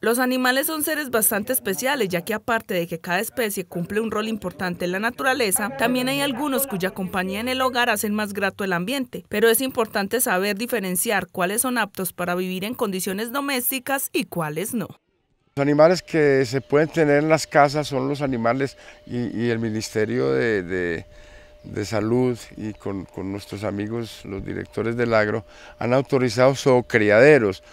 Los animales son seres bastante especiales, ya que aparte de que cada especie cumple un rol importante en la naturaleza, también hay algunos cuya compañía en el hogar hacen más grato el ambiente, pero es importante saber diferenciar cuáles son aptos para vivir en condiciones domésticas y cuáles no. Los animales que se pueden tener en las casas son los animales y, el Ministerio de, Salud y con, nuestros amigos los directores del agro han autorizado criaderos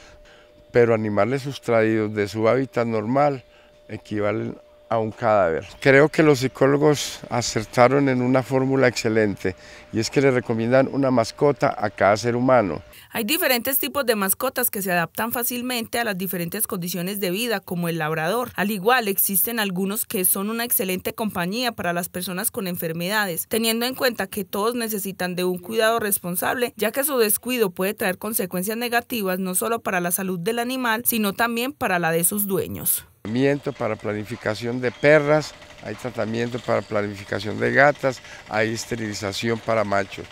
pero animales sustraídos de su hábitat normal equivalen a un cadáver. Creo que los psicólogos acertaron en una fórmula excelente y es que le recomiendan una mascota a cada ser humano. Hay diferentes tipos de mascotas que se adaptan fácilmente a las diferentes condiciones de vida, como el labrador. Al igual, existen algunos que son una excelente compañía para las personas con enfermedades, teniendo en cuenta que todos necesitan de un cuidado responsable, ya que su descuido puede traer consecuencias negativas no solo para la salud del animal, sino también para la de sus dueños tratamiento para planificación de perras, hay tratamiento para planificación de gatas, hay esterilización para machos.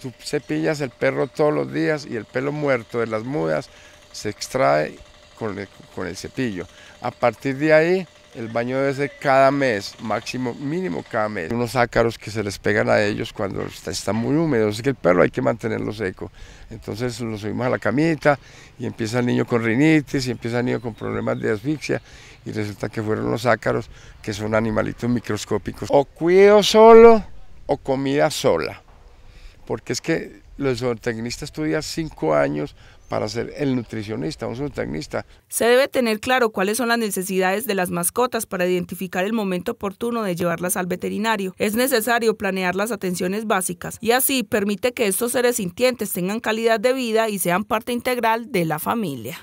Tú cepillas el perro todos los días y el pelo muerto de las mudas se extrae con el cepillo. A partir de ahí el baño debe ser cada mes, máximo, mínimo cada mes. Unos ácaros que se les pegan a ellos cuando están está muy húmedos, es que el perro hay que mantenerlo seco. Entonces lo subimos a la camita y empieza el niño con rinitis y empieza el niño con problemas de asfixia y resulta que fueron los ácaros que son animalitos microscópicos. O cuido solo o comida sola, porque es que los zootecnistas estudian cinco años para ser el nutricionista, un zootecnista. Se debe tener claro cuáles son las necesidades de las mascotas para identificar el momento oportuno de llevarlas al veterinario. Es necesario planear las atenciones básicas y así permite que estos seres sintientes tengan calidad de vida y sean parte integral de la familia.